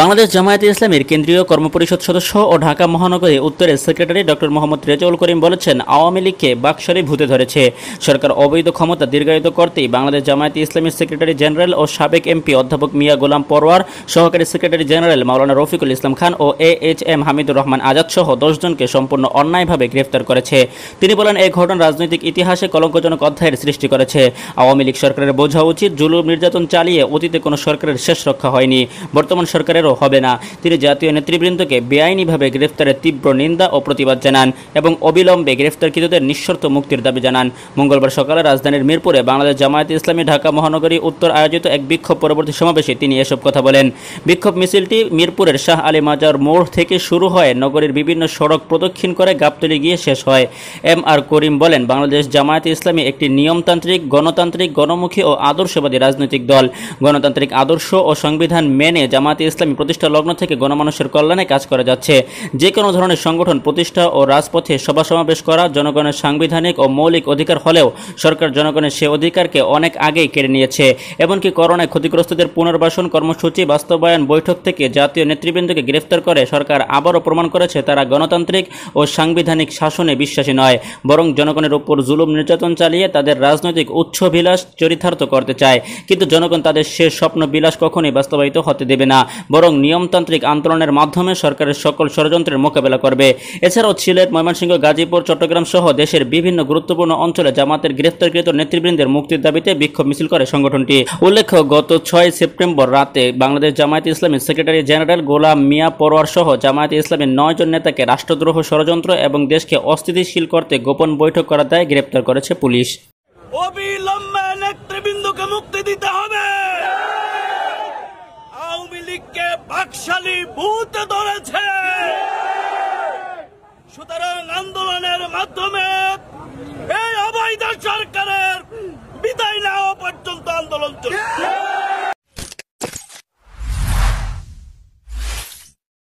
বাংলাদেশ জামায়াতে ইসলামের কেন্দ্রীয় কর্মপরিষদ সদস্য ও ঢাকা মহানগরী উত্তরের সেক্রেটারি ডক্টর মোহাম্মদ রেজাউল করিম বলেছেন আওয়ামী লীগকে বাকসারে ভূতে ধরেছে সরকার অবৈধ ক্ষমতা দীর্ঘায়িত করতেই বাংলাদেশ জামায়াতে ইসলামের সেক্রেটারি জেনারেল ও সাবেক এমপি অধ্যাপক মিয়া গোলাম পরোয়ার সহকারী সেক্রেটারি জেনারেল মাওলানা রফিকুল ইসলাম খান ও A H M Hamidur Rahman Azad সহ দশজনকে সম্পূর্ণ অন্যায়ভাবে গ্রেফতার করেছে তিনি বলেন এই ঘটনা রাজনৈতিক ইতিহাসে কলঙ্কজনক অধ্যায়ের সৃষ্টি করেছে আওয়ামী লীগ সরকারের বোঝা উচিত জুলুম নির্যাতন চালিয়ে অতীতে কোনো সরকারের শেষ রক্ষা হয়নি বর্তমান সরকারের বিচারও হবে না তিনি জাতীয় নেতৃবৃন্দকে বেআইনিভাবে গ্রেফতারের তীব্র নিন্দা ও প্রতিবাদ জানান এবং অবিলম্বে গ্রেফতারকৃতদের নিঃশর্ত মুক্তির দাবি জানান মঙ্গলবার সকালে রাজধানীর মিরপুরে বাংলাদেশ জামায়াত ইসলামী ঢাকা মহানগরী উত্তর আয়োজিত এক বিক্ষোভ পরবর্তী সমাবেশে তিনি এসব কথা বলেন বিক্ষোভ মিছিলটি মিরপুরের শাহ আলী মাজার মোড় থেকে শুরু হয় নগরীর বিভিন্ন সড়ক প্রদক্ষিণ করে গাবতলি গিয়ে শেষ হয় এম আর করিম বলেন বাংলাদেশ জামায়াত ইসলামী একটি নিয়মতান্ত্রিক গণতান্ত্রিক গণমুখী ও আদর্শবাদী রাজনৈতিক দল গণতান্ত্রিক আদর্শ ও সংবিধান মেনে জামায়াত ইসলামী প্রতিষ্ঠা লগ্ন থেকে গণমানুষের কল্যাণে কাজ করা যাচ্ছে যে কোনো ধরনের সংগঠন প্রতিষ্ঠা ও রাজপথে সভা সমাবেশ করা জনগণের সাংবিধানিক ও মৌলিক অধিকার হলেও সরকার জনগণের সে অধিকারকে অনেক আগেই কেড়ে নিয়েছে এমনকি করোনায় ক্ষতিগ্রস্তদের পুনর্বাসন কর্মসূচি বাস্তবায়ন বৈঠক থেকে জাতীয় নেতৃবৃন্দকে গ্রেফতার করে সরকার আবারও প্রমাণ করেছে তারা গণতান্ত্রিক ও সাংবিধানিক শাসনে বিশ্বাসী নয় বরং জনগণের উপর জুলুম নির্যাতন চালিয়ে তাদের রাজনৈতিক উচ্ছবিলাস চরিতার্থ করতে চায় কিন্তু জনগণ তাদের সে স্বপ্ন বিলাস কখনোই বাস্তবায়িত হতে দেবে না বরং নিয়মতান্ত্রিক আন্দোলনের মাধ্যমে সরকারের সকল ষড়যন্ত্রের মোকাবেলা করবে এছাড়াও সিলেট ময়মনসিংহ গাজীপুর চট্টগ্রাম সহ দেশের বিভিন্ন গুরুত্বপূর্ণ অঞ্চলে জামাতের গ্রেফতারকৃত নেতৃবৃন্দের মুক্তির দাবিতে বিক্ষোভ মিছিল করে সংগঠনটি উল্লেখ্য গত ছয় সেপ্টেম্বর রাতে বাংলাদেশ জামায়াত ইসলামী সেক্রেটারি জেনারেল গোলাম মিয়া পরোয়ার সহ জামায়াত ইসলামের নয় জন নেতাকে রাষ্ট্রদ্রোহ ষড়যন্ত্র এবং দেশকে অস্থিতিশীল করতে গোপন বৈঠক করার দায় গ্রেপ্তার করেছে পুলিশ অবিলম্বে নেতৃবৃন্দকে মুক্তি দিতে হবে শক্তিশালী বুথ ধরেছে সুতরাং আন্দোলনের মাধ্যমে এই অবৈধ সরকারের বিদায় নেওয়া পর্যন্ত আন্দোলন চলছে